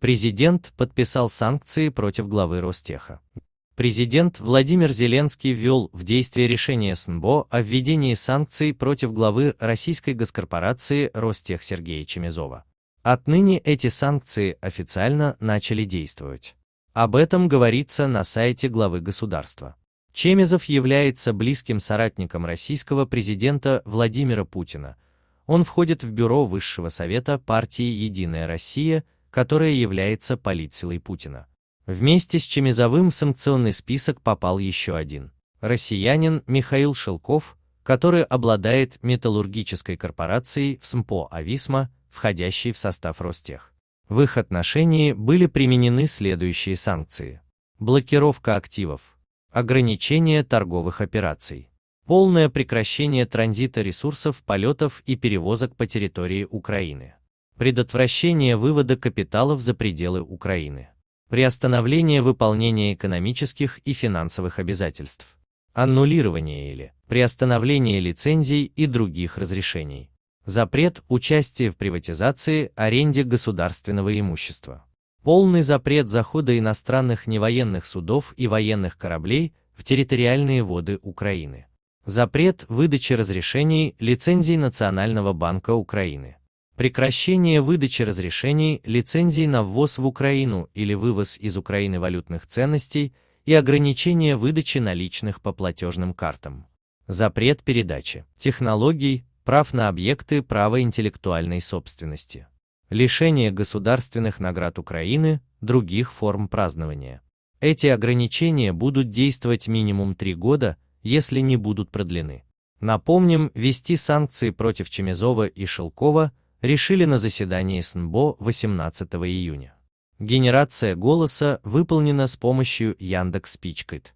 Президент подписал санкции против главы Ростеха. Президент Владимир Зеленский ввел в действие решение СНБО о введении санкций против главы российской госкорпорации Ростех Сергея Чемизова. Отныне эти санкции официально начали действовать. Об этом говорится на сайте главы государства. Чемизов является близким соратником российского президента Владимира Путина. Он входит в бюро Высшего совета партии «Единая Россия» которая является политсилой Путина. Вместе с Чемизовым в санкционный список попал еще один – россиянин Михаил Шелков, который обладает металлургической корпорацией в СМПО «Ависма», входящей в состав Ростех. В их отношении были применены следующие санкции. Блокировка активов, ограничение торговых операций, полное прекращение транзита ресурсов, полетов и перевозок по территории Украины предотвращение вывода капиталов за пределы Украины, приостановление выполнения экономических и финансовых обязательств, аннулирование или приостановление лицензий и других разрешений, запрет участия в приватизации, аренде государственного имущества, полный запрет захода иностранных невоенных судов и военных кораблей в территориальные воды Украины, запрет выдачи разрешений лицензий Национального банка Украины, прекращение выдачи разрешений, лицензий на ввоз в Украину или вывоз из Украины валютных ценностей и ограничение выдачи наличных по платежным картам. Запрет передачи технологий, прав на объекты права интеллектуальной собственности. Лишение государственных наград Украины, других форм празднования. Эти ограничения будут действовать минимум три года, если не будут продлены. Напомним, вести санкции против Чемезова и Шелкова решили на заседании СНБО 18 июня. Генерация голоса выполнена с помощью Яндекс.Спичкит.